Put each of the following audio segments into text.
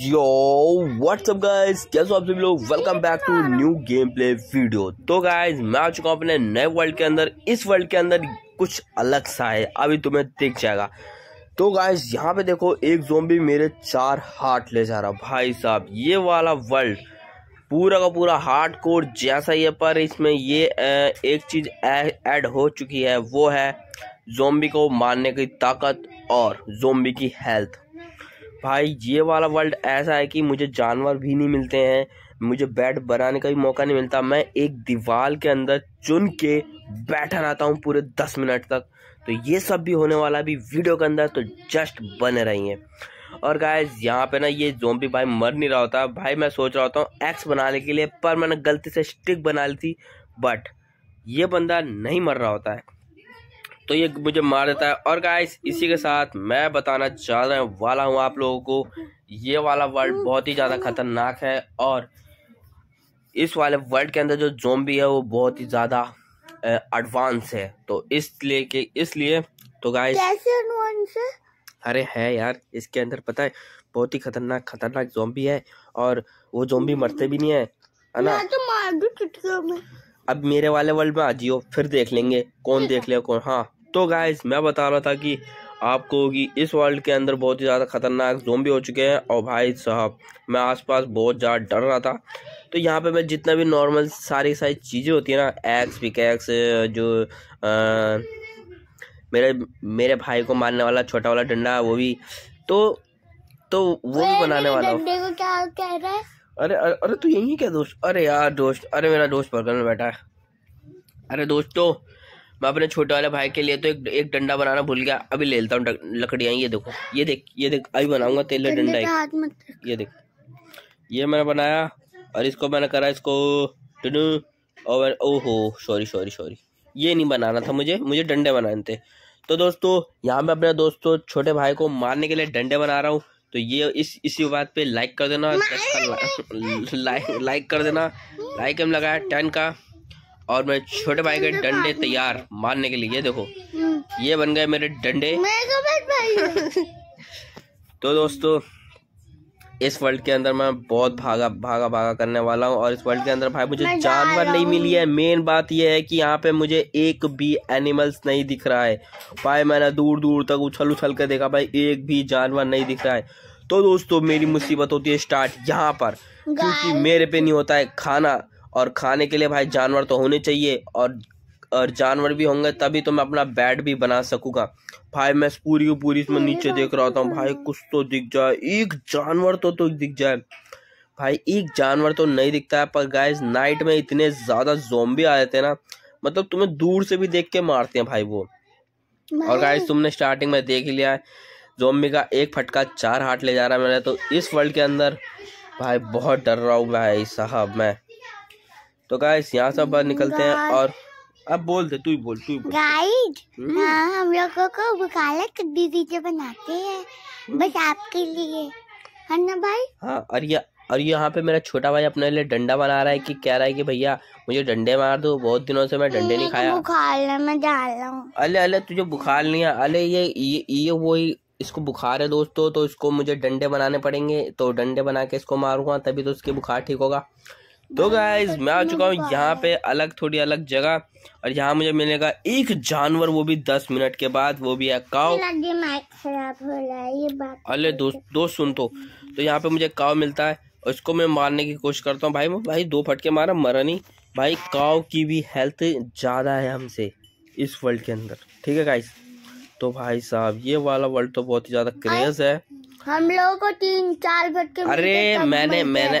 यो WhatsApp guys कैसे आप सभी लोग welcome back to new game play video तो गाइस मैं आ चुका हूँ अपने नए वर्ल्ड के अंदर इस वर्ल्ड के अंदर कुछ अलग सा है अभी तुम्हें दिख जाएगा तो गाइस यहाँ पे देखो एक जोम्बी मेरे चार हार्ट ले जा रहा भाई साहब ये वाला वर्ल्ड पूरा का पूरा हार्ड कोड जैसा ही है पर इसमें ये एक चीज़ ऐड हो चुकी है वो है जोम्बी को मारने की ताकत और जोम्बी की हेल्थ भाई ये वाला वर्ल्ड ऐसा है कि मुझे जानवर भी नहीं मिलते हैं मुझे बेड बनाने का भी मौका नहीं मिलता मैं एक दीवार के अंदर चुन के बैठा रहता हूँ पूरे दस मिनट तक तो ये सब भी होने वाला भी वीडियो के अंदर तो जस्ट बन रही हैं और गायज यहाँ पे ना ये जोम्बी भाई मर नहीं रहा होता भाई मैं सोच रहा होता हूँ एक्स बनाने के लिए पर मैंने गलती से स्टिक बना ली थी बट ये बंदा नहीं मर रहा होता है तो ये मुझे मार देता है और गाइस इसी के साथ मैं बताना चाह रहा वाला हूँ आप लोगों को ये वाला वर्ल्ड बहुत ही ज़्यादा खतरनाक है और इस वाले वर्ल्ड के अंदर जो जोम्बी है वो बहुत ही ज़्यादा एडवांस है तो इसलिए कि इसलिए तो गाइस अरे है यार इसके अंदर पता है बहुत ही खतरनाक खतरनाक जोम्बी है और वो जोम्बी मरते भी नहीं है ना तो मार अब मेरे वाले वर्ल्ड में आ जियो फिर देख लेंगे कौन देख ले कौन हाँ तो गाइस मैं बता रहा था कि आपको कि इस वर्ल्ड के अंदर बहुत ही ज़्यादा खतरनाक जोम्बी हो चुके हैं और भाई साहब मैं आसपास बहुत ज़्यादा डर रहा था तो यहाँ पे मैं जितना भी नॉर्मल सारी सारी चीज़ें होती है ना एक्स पिकैक्स जो आ, मेरे मेरे भाई को मारने वाला छोटा वाला डंडा वो भी तो तो वो भी बनाने वाला को क्या कह रहा है अरे अरे, अरे तू यही क्या दोस्त अरे यार दोस्त अरे मेरा दोस्त बर्गर में बैठा है अरे दोस्तों मैं अपने छोटे वाले भाई के लिए तो एक एक डंडा बनाना भूल गया अभी ले लेता हूँ लकड़ियाँ ये देखो ये देख ये देख अभी बनाऊंगा तेल डंडा एक तो ये देख ये मैंने बनाया और इसको मैंने करा इसको और ओहो सॉरी सॉरी सॉरी ये नहीं बनाना था मुझे मुझे डंडे बनाने थे तो दोस्तों यहाँ मैं अपने दोस्तों छोटे भाई को मारने के लिए डंडे बना रहा हूँ तो ये इस इसी बात पे लाइक कर देना लाइक लाइक कर देना लाइक हम लगाया टेन का और मेरे छोटे भाई के तो डंडे तैयार मारने के लिए देखो हम्म। ये बन गए मेरे डंडे तो, तो दोस्तों इस वर्ल्ड के अंदर मैं बहुत भागा भागा भागा करने वाला हूँ और इस वर्ल्ड के अंदर भाई मुझे जानवर नहीं मिली है मेन बात यह है कि यहाँ पे मुझे एक भी एनिमल्स नहीं दिख रहा है भाई मैंने दूर दूर तक उछल उछल कर देखा भाई एक भी जानवर नहीं दिख रहा है तो दोस्तों मेरी मुसीबत होती है स्टार्ट यहाँ पर क्योंकि मेरे पे नहीं होता है खाना और खाने के लिए भाई जानवर तो होने चाहिए और और जानवर भी होंगे तभी तो मैं अपना बेड भी बना सकूंगा भाई मैं पूरी की पूरी इसमें नीचे देख रहा होता हूँ भाई कुछ तो दिख जाए एक जानवर तो तो दिख जाए भाई एक जानवर तो नहीं दिखता है पर गाय नाइट में इतने ज़्यादा जोम्बी आ जाते हैं ना मतलब तुम्हें दूर से भी देख के मारते हैं भाई वो और गाय तुमने स्टार्टिंग में देख लिया है जोम्बी का एक फटका चार हाट ले जा रहा है मैंने तो इस वर्ल्ड के अंदर भाई बहुत डर रहा हूँ भाई साहब मैं तो गाइस यहाँ से बाहर निकलते हैं और अब बोल दे तू ही बोल तू गाइड हम्म। हाँ, हम लोगों को वकालत वीडियो बनाते हैं हम्म। बस आपके लिए है ना भाई हाँ और ये और यहाँ पे मेरा छोटा भाई अपने लिए डंडा बना रहा है कि कह रहा है कि भैया मुझे डंडे मार दो बहुत दिनों से मैं डंडे नहीं खाया बुखार मैं डाल रहा हूँ अले अले तुझे बुखार नहीं है अले ये ये, ये वही इसको बुखार है दोस्तों तो इसको मुझे डंडे बनाने पड़ेंगे तो डंडे बना के इसको मारूंगा तभी तो उसके बुखार ठीक होगा तो गाइज मैं आ चुका हूँ यहाँ पे अलग थोड़ी अलग जगह और यहाँ मुझे मिलेगा एक जानवर वो भी दस मिनट के बाद वो भी है काव तो अरे दोस्त दोस्त सुन तो तो यहाँ पे मुझे काव मिलता है और इसको मैं मारने की कोशिश करता हूँ भाई भाई दो फटके मारा मरा नहीं भाई काव की भी हेल्थ ज़्यादा है हमसे इस वर्ल्ड के अंदर ठीक है गाइज तो भाई साहब ये वाला वर्ल्ड तो बहुत ही ज़्यादा क्रेज है हम लोगों को तीन चार फटके अरे मैंने मैंने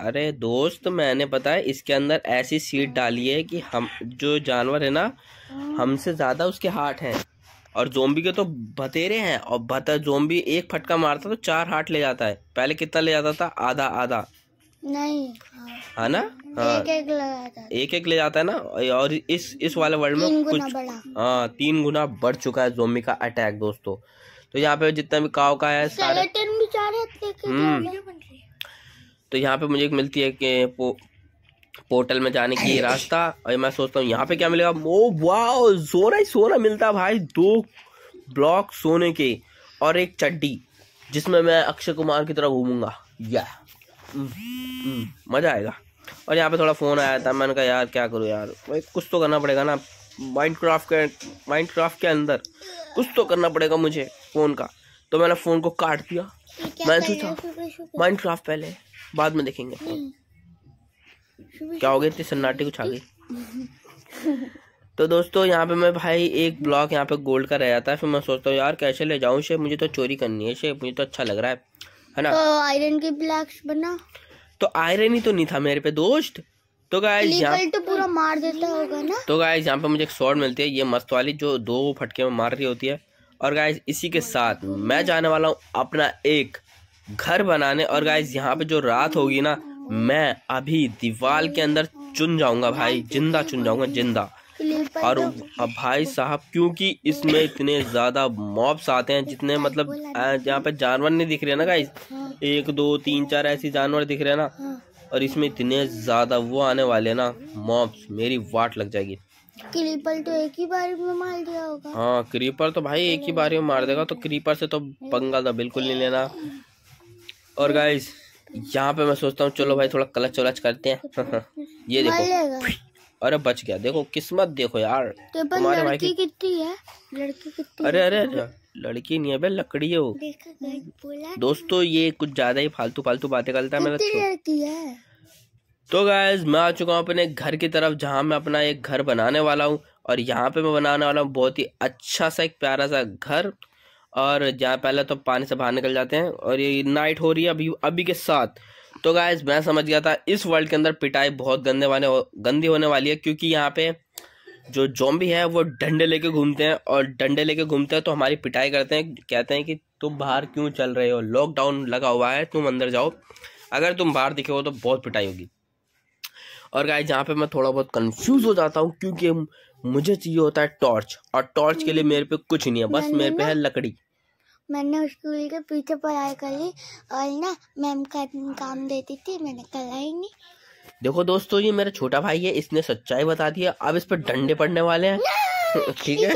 अरे दोस्त मैंने पता है इसके अंदर ऐसी सीट डाली है कि हम जो जानवर है ना हमसे ज़्यादा उसके हार्ट हैं और जोम्बी के तो बतेरे हैं और बता जोम्बी एक फटका मारता तो चार हार्ट ले जाता है पहले कितना ले जाता था आधा आधा नहीं है हाँ ना हाँ एक एक एक एक ले जाता है ना और इस इस वाले वर्ल्ड में कुछ हाँ तीन गुना बढ़ चुका है जोम्बी का अटैक दोस्तों तो यहाँ पे जितना भी काव का है सारे तो यहाँ पे मुझे मिलती है कि पो, पोर्टल में जाने की रास्ता और मैं सोचता हूँ यहाँ पे क्या मिलेगा ओ वाह सोना ही सोना मिलता भाई दो ब्लॉक सोने के और एक चड्डी जिसमें मैं अक्षय कुमार की तरह घूमूंगा या हम्म, हम्म, मज़ा आएगा और यहाँ पे थोड़ा फ़ोन आया था मैंने कहा यार क्या करूँ यार भाई कुछ तो करना पड़ेगा ना माइंड क्राफ्ट के माइंड क्राफ्ट के अंदर कुछ तो करना पड़ेगा मुझे फ़ोन का तो मैंने फ़ोन को काट दिया मैंने सोचा माइंड क्राफ्ट पहले बाद में देखेंगे क्या हो गया इतनी सन्नाटे कुछ आ गई तो दोस्तों यहाँ पे मैं भाई एक ब्लॉक यहाँ पे गोल्ड का रह जाता है फिर मैं सोचता हूँ यार कैसे ले जाऊँ शेप मुझे तो चोरी करनी है शेप मुझे तो अच्छा लग रहा है है ना तो आयरन के ब्लॉक बना तो आयरन ही तो नहीं था मेरे पे दोस्त तो गाइस तो पूरा मार देता होगा ना तो गाय यहाँ पे मुझे एक शॉर्ट मिलती है ये मस्त वाली जो दो फटके में मार रही होती है और गाय इसी के साथ मैं जाने वाला हूँ अपना एक घर बनाने और गाइज यहाँ पे जो रात होगी ना मैं अभी दीवार के अंदर चुन जाऊंगा भाई जिंदा चुन जाऊंगा जिंदा और अब भाई साहब क्योंकि इसमें इतने ज़्यादा मॉब्स आते हैं जितने मतलब यहाँ पे जानवर नहीं दिख रहे ना गाइज एक दो तीन चार ऐसे जानवर दिख रहे ना और इसमें इतने ज़्यादा वो आने वाले ना मॉब्स मेरी वाट लग जाएगी क्रीपर तो एक ही बार में मार दिया होगा हाँ क्रीपर तो भाई एक ही बार में मार देगा तो क्रीपर से तो पंगा तो बिल्कुल नहीं लेना और गाइस यहाँ पे मैं सोचता हूँ चलो भाई थोड़ा क्लच वलच करते हैं ये देखो अरे बच गया देखो किस्मत देखो यार तो तुम्हारे भाई की कितनी है लड़की कितनी अरे अरे लड़की नहीं है बे लकड़ी है वो दोस्तों ये कुछ ज्यादा ही फालतू फालतू बातें करता है मेरा तो गायज मैं आ चुका हूँ अपने घर की तरफ जहाँ मैं अपना एक घर बनाने वाला हूँ और यहाँ पे मैं बनाने वाला हूँ बहुत ही अच्छा सा एक प्यारा सा घर और जहाँ पहले तो पानी से बाहर निकल जाते हैं और ये नाइट हो रही है अभी अभी के साथ तो गाय मैं समझ गया था इस वर्ल्ड के अंदर पिटाई बहुत गंदे वाले गंदी होने वाली है क्योंकि यहाँ पे जो जॉम्बी है वो डंडे लेके घूमते हैं और डंडे लेके घूमते हैं तो हमारी पिटाई करते हैं कहते हैं कि तुम बाहर क्यों चल रहे हो लॉकडाउन लगा हुआ है तुम अंदर जाओ अगर तुम बाहर दिखे हो तो बहुत पिटाई होगी और गाय जहाँ पे मैं थोड़ा बहुत कंफ्यूज हो जाता हूँ क्योंकि मुझे चाहिए होता है टॉर्च और टॉर्च के लिए हम्म। मेरे पे कुछ नहीं है बस मेरे पे है लकड़ी मैंने स्कूल के पीछे पढ़ाई कर ली और ना मैम का काम देती थी मैंने कराई नहीं देखो दोस्तों ये मेरा छोटा भाई है इसने सच्चाई बता दी है अब इस पर डंडे पड़ने वाले हैं ठीक है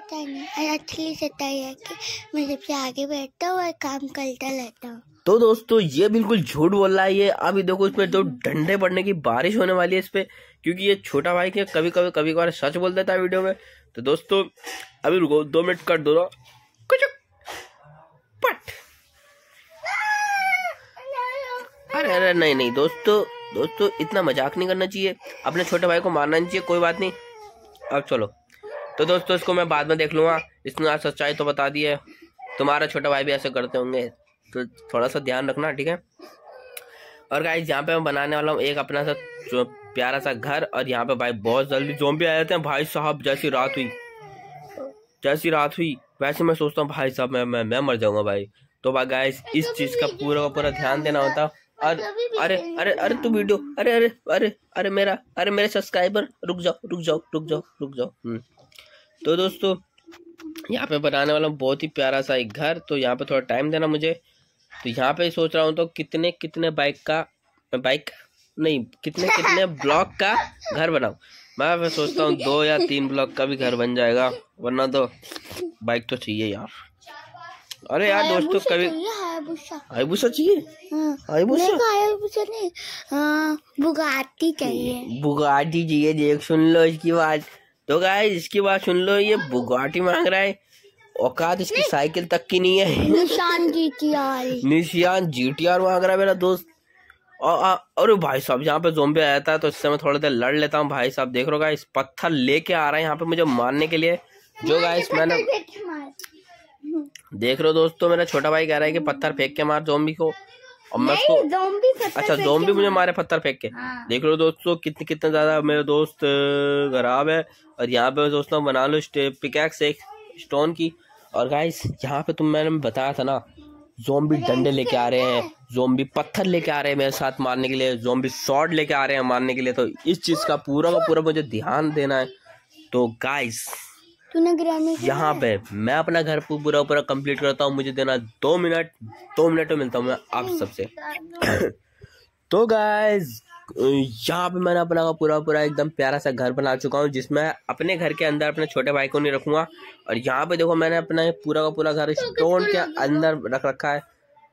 रहता है नहीं और अच्छा ही रहता है कि मैं सबसे आगे बैठता हूँ और काम करता रहता हूँ तो दोस्तों ये बिल्कुल झूठ बोल रहा है ये अभी देखो इस पर तो डंडे पड़ने की बारिश होने वाली है इस पर क्योंकि ये छोटा भाई के कभी कभी कभी कभार सच बोल देता है वीडियो में तो दोस्तों अभी रुको दो मिनट कट दो कुछ पट अरे अरे नहीं नहीं दोस्तों दोस्तों इतना मजाक नहीं करना चाहिए अपने छोटे भाई को मारना नहीं चाहिए कोई बात नहीं अब चलो तो दोस्तों इसको मैं बाद में देख लूँगा इसने आज सच्चाई तो बता दी है तुम्हारा छोटा भाई भी ऐसे करते होंगे तो थोड़ा सा ध्यान रखना ठीक है और गाइज यहाँ पे मैं बनाने वाला हूँ एक अपना सा प्यारा सा घर और यहाँ पे भाई बहुत जल्दी जोम्बी आ जाते हैं भाई साहब जैसी रात हुई जैसी रात हुई वैसे मैं सोचता हूँ भाई साहब मैं मैं मैं मर जाऊँगा भाई तो भाई गाइस इस चीज़ का पूरा का पूरा ध्यान देना होता और अरे अरे अरे तू वीडियो अरे अरे अरे अरे मेरा अरे मेरे सब्सक्राइबर रुक जाओ रुक जाओ रुक जाओ रुक जाओ हम्म। तो दोस्तों यहाँ पे बनाने वाला हूँ बहुत ही प्यारा सा एक घर तो यहाँ पे थोड़ा टाइम देना मुझे तो यहाँ पे सोच रहा हूँ तो कितने कितने बाइक का बाइक नहीं कितने कितने ब्लॉक का घर बनाऊँ मैं फिर सोचता हूँ दो या तीन ब्लॉक का भी घर बन जाएगा वरना तो बाइक तो चाहिए यार अरे यार दोस्तों कभी हाईबूसा चाहिए हाईबूसा हाँ। नहीं हाँ, बुगाटी चाहिए बुगाटी चाहिए देख सुन लो इसकी बात तो गाय इसकी बात सुन लो ये बुगाटी मांग रहा है औकात इसकी साइकिल तक की नहीं है निशान जीटीआर निशान जीटीआर मांग रहा है मेरा दोस्त और अरे भाई साहब यहाँ पे जोम्बे आया था तो इससे मैं थोड़ी देर लड़ लेता हूँ भाई साहब देख हो इस पत्थर लेके आ रहा है यहाँ पे मुझे मारने के लिए जो गाइस मैंने देख रहे हो दोस्तों मेरा छोटा भाई कह रहा है कि पत्थर फेंक के मार जोम्बी को और मैं उसको अच्छा जोम्बी मुझे मारे पत्थर फेंक के हाँ। देख लो दोस्तों कितने कितने ज्यादा मेरे दोस्त खराब है और यहाँ पे दोस्तों बना लो पिकैक्स एक स्टोन की और गाइस यहाँ पे तुम मैंने बताया था ना जोम्बी डंडे लेके आ रहे हैं जोम्बी पत्थर लेके आ रहे हैं मेरे साथ मारने के लिए जोम्बी शॉर्ट लेके आ रहे हैं मारने के लिए तो इस चीज़ का पूरा का पूरा मुझे ध्यान देना है तो गाइस तूने यहाँ पे मैं अपना घर पूरा पूरा कंप्लीट करता हूँ मुझे देना दो मिनट दो मिनट में मिलता हूँ मैं आप सबसे तो गाइज यहाँ पे मैंने अपना पूरा पूरा एकदम प्यारा सा घर बना चुका हूँ जिसमें अपने घर के अंदर अपने छोटे भाई को नहीं रखूंगा और यहाँ पे देखो मैंने अपना पूरा का पूरा घर तो स्टोन के अंदर रख रखा है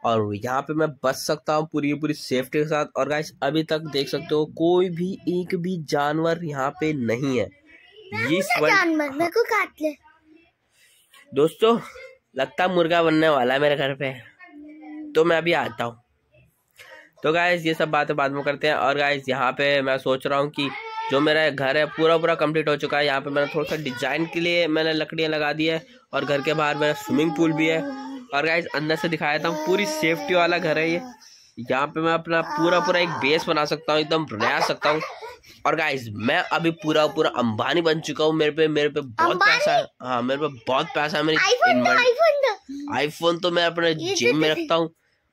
और यहाँ पे मैं बच सकता हूँ पूरी पूरी सेफ्टी के साथ और गाइस अभी तक देख सकते हो कोई भी एक भी जानवर यहाँ पे नहीं है ये जानवर मेरे को काट ले दोस्तों लगता मुर्गा बनने वाला है मेरे घर पे तो मैं अभी आता हूँ तो गाइज ये सब बातें बाद में करते हैं और गाइज यहाँ पे मैं सोच रहा हूँ कि जो मेरा घर है पूरा पूरा कंप्लीट हो चुका है यहाँ पे मैंने थोड़ा सा डिजाइन के लिए मैंने लकड़ियाँ लगा दी है और घर के बाहर मेरा स्विमिंग पूल भी है और गाइज अंदर से दिखाया था पूरी सेफ्टी वाला घर है ये यहाँ पे मैं अपना पूरा पूरा एक बेस बना सकता हूँ एकदम रह सकता हूँ और गाइज मैं अभी पूरा पूरा अंबानी बन चुका हूँ मेरे पे मेरे पे बहुत पैसा हाँ मेरे पे बहुत पैसा है मेरी आईफोन तो मैं अपने जिम तो में रखता हूँ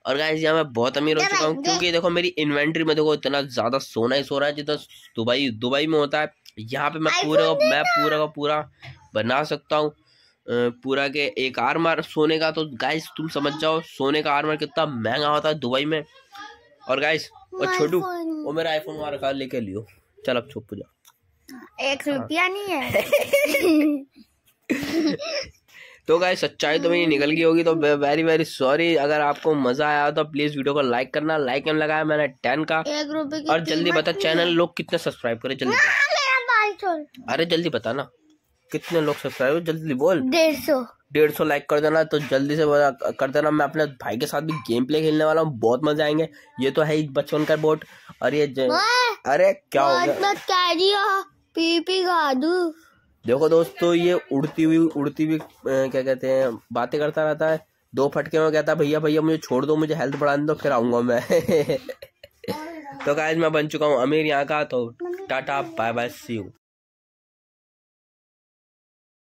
और गाइज यहाँ मैं बहुत अमीर हो चुका हूँ क्योंकि देखो मेरी इन्वेंट्री में देखो इतना ज्यादा सोना ही सो रहा है जितना दुबई दुबई में होता है यहाँ पे मैं पूरा का मैं पूरा का पूरा बना सकता हूँ पूरा के एक आर सोने का तो गाइज तुम समझ जाओ सोने का आर कितना महंगा होता है दुबई में और गाइज और छोटू वो मेरा आईफोन वहाँ रखा लेके लियो चल अब छुप जा एक रुपया हाँ। नहीं है तो गाय सच्चाई तो मेरी निकल गई होगी तो वेरी वेरी सॉरी अगर आपको मजा आया तो प्लीज वीडियो को लाइक करना लाइक एम लगाया मैंने टेन का और जल्दी बता चैनल लोग कितने सब्सक्राइब करे जल्दी अरे जल्दी बता ना कितने लोग सब्सक्राइब जल्दी बोल डेढ़ सौ डेढ़ सौ लाइक कर देना तो जल्दी से कर देना मैं अपने भाई के साथ भी गेम प्ले खेलने वाला हूँ बहुत मजा आएंगे ये तो है बचपन का बोट और ये अरे क्या हो गया पीपी खा देखो दोस्तों ये उड़ती हुई उड़ती हुई क्या कहते हैं बातें करता रहता है दो फटके में कहता है भैया भैया मुझे छोड़ दो मुझे हेल्थ बढ़ाने दो फिर आऊंगा मैं तो क्या मैं बन चुका हूँ अमीर यहाँ का तो tata bye bye see you